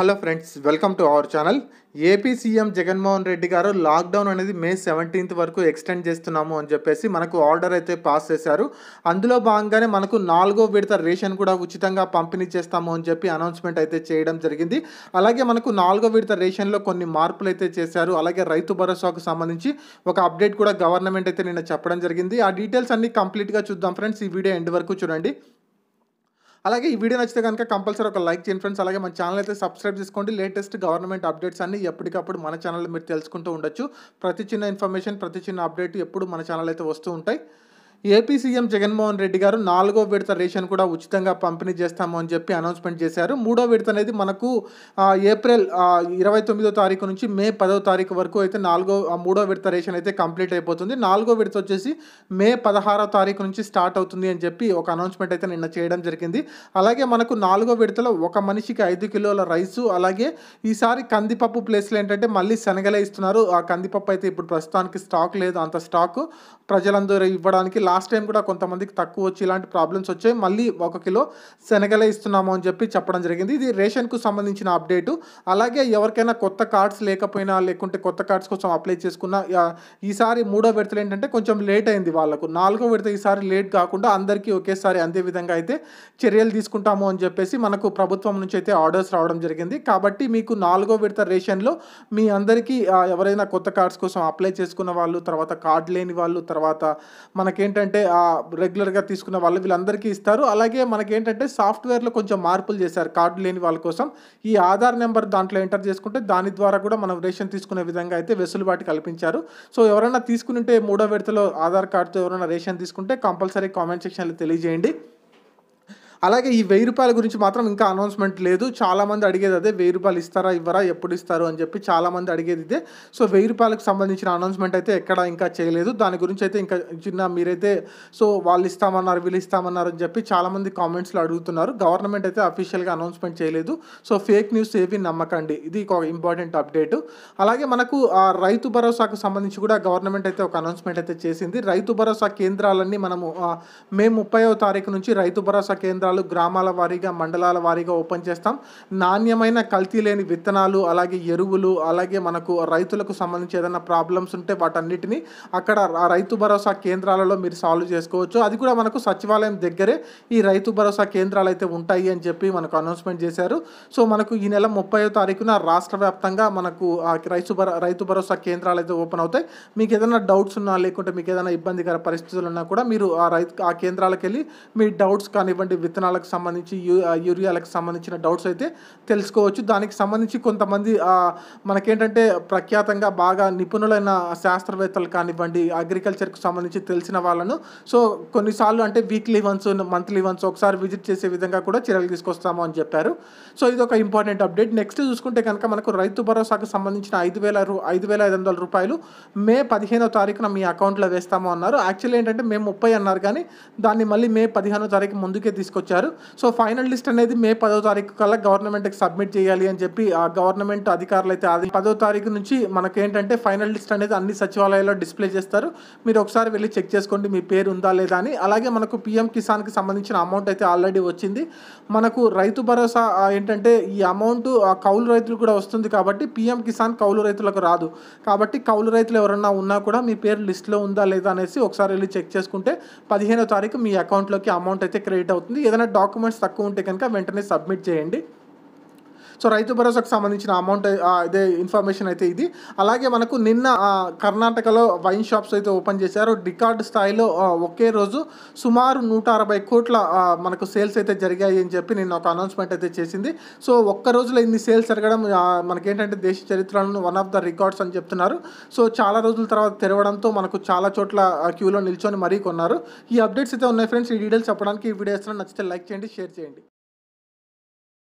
hello friends welcome to our channel AP CM Jaganmohan Reddy గారు lockdown అనేది May seventeenth వరకు extend చేస్తున్నాము అని చెప్పేసి మనకు ఆర్డర్ అయితే పాస్ చేశారు అందులో భాగంగానే మనకు నాలుగో విడత రేషన్ కూడా ఉచితంగా పంపిణీ చేస్తాము అని చెప్పి అనౌన్స్మెంట్ అయితే చేయడం జరిగింది అలాగే మనకు నాలుగో విడత రేషన్లో కొన్ని మార్పులు అయితే చేశారు అలాగే రైతు భరోసాకు సంబంధించి ఒక అప్డేట్ కూడా గవర్నమెంట్ అయితే నిన్న చెప్పడం జరిగింది ఆ డీటెయిల్స్ అన్నీ కంప్లీట్గా చూద్దాం ఫ్రెండ్స్ ఈ వీడియో ఎండ్ వరకు చూడండి అలాగే ఈ వీడియో నచ్చితే కనుక కంపల్సరీ ఒక లైక్ చేయండి ఫ్రెండ్స్ అలాగే మన ఛానల్ అయితే సబ్స్క్రైబ్ చేసుకోండి లేటెస్ట్ గవర్నమెంట్ అప్డేట్స్ అన్ని ఎప్పటికప్పుడు మన ఛానల్లో మీరు తెలుసుకుంటూ ఉండొచ్చు ప్రతి చిన్న ఇన్ఫర్మేషన్ ప్రతి చిన్న అప్డేట్ ఎప్పుడు మన ఛానల్ అయితే వస్తూ ఉంటాయి ఏపీ సీఎం జగన్మోహన్ రెడ్డి గారు నాలుగో విడత రేషన్ కూడా ఉచితంగా పంపిణీ చేస్తాము అని చెప్పి అనౌన్స్మెంట్ చేశారు మూడో విడత అనేది మనకు ఏప్రిల్ ఇరవై తొమ్మిదో తారీఖు నుంచి మే పదో తారీఖు వరకు అయితే నాలుగో మూడో విడత రేషన్ అయితే కంప్లీట్ అయిపోతుంది నాలుగో విడత వచ్చేసి మే పదహారో తారీఖు నుంచి స్టార్ట్ అవుతుంది అని చెప్పి ఒక అనౌన్స్మెంట్ అయితే నిన్న చేయడం జరిగింది అలాగే మనకు నాలుగో విడతలో ఒక మనిషికి ఐదు కిలోల రైసు అలాగే ఈసారి కందిపప్పు ప్లేస్లో ఏంటంటే మళ్ళీ శనగలే ఇస్తున్నారు ఆ కందిపప్పు అయితే ఇప్పుడు ప్రస్తుతానికి స్టాక్ లేదు అంత స్టాక్ ప్రజలందరూ ఇవ్వడానికి లాస్ట్ టైం కూడా కొంతమందికి తక్కువ వచ్చి ఇలాంటి ప్రాబ్లమ్స్ వచ్చాయి మళ్ళీ ఒక కిలో శనగలే ఇస్తున్నాము అని చెప్పి చెప్పడం జరిగింది ఇది రేషన్కు సంబంధించిన అప్డేటు అలాగే ఎవరికైనా కొత్త కార్డ్స్ లేకపోయినా లేకుంటే కొత్త కార్డ్స్ కోసం అప్లై చేసుకున్న ఈసారి మూడో విడతలు ఏంటంటే కొంచెం లేట్ అయింది వాళ్ళకు నాలుగో విడత ఈసారి లేట్ కాకుండా అందరికీ ఒకేసారి అందే విధంగా అయితే చర్యలు తీసుకుంటాము అని చెప్పేసి మనకు ప్రభుత్వం నుంచి అయితే ఆర్డర్స్ రావడం జరిగింది కాబట్టి మీకు నాలుగో విడత రేషన్లో మీ అందరికీ ఎవరైనా కొత్త కార్డ్స్ కోసం అప్లై చేసుకున్న వాళ్ళు తర్వాత కార్డ్ లేని వాళ్ళు తర్వాత మనకేంటంటే ఏంటంటే రెగ్యులర్గా తీసుకున్న వాళ్ళు వీళ్ళందరికీ ఇస్తారు అలాగే మనకి ఏంటంటే సాఫ్ట్వేర్లో కొంచెం మార్పులు చేశారు కార్డు లేని వాళ్ళ కోసం ఈ ఆధార్ నెంబర్ దాంట్లో ఎంటర్ చేసుకుంటే దాని ద్వారా కూడా మనం రేషన్ తీసుకునే విధంగా అయితే వెసులుబాటు కల్పించారు సో ఎవరైనా తీసుకుంటే మూడో విడతలో ఆధార్ కార్డుతో ఎవరైనా రేషన్ తీసుకుంటే కంపల్సరీ కామెంట్ సెక్షన్లో తెలియజేయండి అలాగే ఈ వెయ్యి రూపాయల గురించి మాత్రం ఇంకా అనౌన్స్మెంట్ లేదు చాలామంది అడిగేది అదే వెయ్యి రూపాయలు ఇస్తారా ఇవ్వరా ఎప్పుడు ఇస్తారు అని చెప్పి చాలామంది అడిగేది ఇదే సో వెయ్యి రూపాయలకు సంబంధించిన అనౌన్స్మెంట్ అయితే ఎక్కడ ఇంకా చేయలేదు దాని గురించి అయితే ఇంకా చిన్న మీరైతే సో వాళ్ళు ఇస్తామన్నారు వీళ్ళు ఇస్తామన్నారు అని చెప్పి చాలామంది కామెంట్స్లో అడుగుతున్నారు గవర్నమెంట్ అయితే అఫీషియల్గా అనౌన్స్మెంట్ చేయలేదు సో ఫేక్ న్యూస్ ఏవి నమ్మకండి ఇది ఒక ఇంపార్టెంట్ అప్డేట్ అలాగే మనకు రైతు భరోసాకు సంబంధించి కూడా గవర్నమెంట్ అయితే ఒక అనౌన్స్మెంట్ అయితే చేసింది రైతు భరోసా కేంద్రాలన్నీ మనము మే ముప్పైవ తారీఖు నుంచి రైతు భరోసా కేంద్రాలు విత్తనాలు గ్రామాల వారీగా మండలాల వారీగా ఓపెన్ చేస్తాం నాణ్యమైన కల్తీ లేని విత్తనాలు అలాగే ఎరువులు అలాగే మనకు రైతులకు సంబంధించి ఏదైనా ప్రాబ్లమ్స్ ఉంటే వాటన్నిటిని అక్కడ రైతు భరోసా కేంద్రాలలో మీరు సాల్వ్ చేసుకోవచ్చు అది కూడా మనకు సచివాలయం దగ్గరే ఈ రైతు భరోసా కేంద్రాలు అయితే ఉంటాయి అని చెప్పి మనకు అనౌన్స్మెంట్ చేశారు సో మనకు ఈ నెల ముప్పై తారీఖున రాష్ట్ర వ్యాప్తంగా మనకు రైతు రైతు భరోసా కేంద్రాలు అయితే ఓపెన్ అవుతాయి మీకు ఏదైనా డౌట్స్ ఉన్నా లేకుంటే మీకు ఏదైనా ఇబ్బందికర పరిస్థితులు ఉన్నా కూడా మీరు ఆ రైతు ఆ కేంద్రాలకు వెళ్ళి మీ డౌట్స్ కానివ్వండి విత్తనాలు విత్తనాలకు సంబంధించి యూరియాలకు సంబంధించిన డౌట్స్ అయితే తెలుసుకోవచ్చు దానికి సంబంధించి కొంతమంది మనకేంటంటే ప్రఖ్యాతంగా బాగా నిపుణులైన శాస్త్రవేత్తలు కానివ్వండి అగ్రికల్చర్కి సంబంధించి తెలిసిన వాళ్ళను సో కొన్నిసార్లు అంటే వీక్లీ వన్స్ మంత్లీ వన్స్ ఒకసారి విజిట్ చేసే విధంగా కూడా చర్యలు తీసుకొస్తాము అని చెప్పారు సో ఇది ఒక ఇంపార్టెంట్ అప్డేట్ నెక్స్ట్ చూసుకుంటే కనుక మనకు రైతు భరోసాకు సంబంధించిన ఐదు వేల రూ ఐదు వేల ఐదు వందల రూపాయలు మే పదిహేనో తారీఖున మీ అకౌంట్లో వేస్తాము అన్నారు యాక్చువల్లీ ఏంటంటే మేము ముప్పై అన్నారు కానీ దాన్ని మళ్ళీ మే పదిహేనో తారీఖు ముందుకే తీసుకొచ్చి వచ్చారు సో ఫైనల్ లిస్ట్ అనేది మే పదో తారీఖు కల్లా గవర్నమెంట్కి సబ్మిట్ చేయాలి అని చెప్పి ఆ గవర్నమెంట్ అధికారులు అయితే అది పదో తారీఖు నుంచి మనకేంటంటే ఫైనల్ లిస్ట్ అనేది అన్ని సచివాలయాల్లో డిస్ప్లే చేస్తారు మీరు ఒకసారి వెళ్ళి చెక్ చేసుకోండి మీ పేరు ఉందా లేదా అని అలాగే మనకు పిఎం కిసాన్కి సంబంధించిన అమౌంట్ అయితే ఆల్రెడీ వచ్చింది మనకు రైతు భరోసా ఏంటంటే ఈ అమౌంట్ కౌలు రైతులు కూడా వస్తుంది కాబట్టి పిఎం కిసాన్ కౌలు రైతులకు రాదు కాబట్టి కౌలు రైతులు ఎవరన్నా ఉన్నా కూడా మీ పేరు లిస్ట్లో ఉందా లేదా అనేసి ఒకసారి వెళ్ళి చెక్ చేసుకుంటే పదిహేనో తారీఖు మీ అకౌంట్లోకి అమౌంట్ అయితే క్రెడిట్ అవుతుంది ఏదైనా ఏదైనా డాక్యుమెంట్స్ తక్కువ ఉంటే కనుక వెంటనే సబ్మిట్ చేయండి సో రైతు భరోసాకు సంబంధించిన అమౌంట్ అదే ఇన్ఫర్మేషన్ అయితే ఇది అలాగే మనకు నిన్న కర్ణాటకలో వైన్ షాప్స్ అయితే ఓపెన్ చేశారు రికార్డ్ స్థాయిలో ఒకే రోజు సుమారు నూట అరవై కోట్ల మనకు సేల్స్ అయితే జరిగాయి అని చెప్పి నిన్న ఒక అనౌన్స్మెంట్ అయితే చేసింది సో ఒక్క రోజులో ఇన్ని సేల్స్ జరగడం మనకేంటంటే దేశ చరిత్రలను వన్ ఆఫ్ ద రికార్డ్స్ అని చెప్తున్నారు సో చాలా రోజుల తర్వాత తెరవడంతో మనకు చాలా చోట్ల క్యూలో నిల్చొని మరీ కొన్నారు ఈ అప్డేట్స్ అయితే ఉన్నాయి ఫ్రెండ్స్ ఈ డీటెయిల్స్ చెప్పడానికి ఈ వీడియోస్ నచ్చితే లైక్ చేయండి షేర్ చేయండి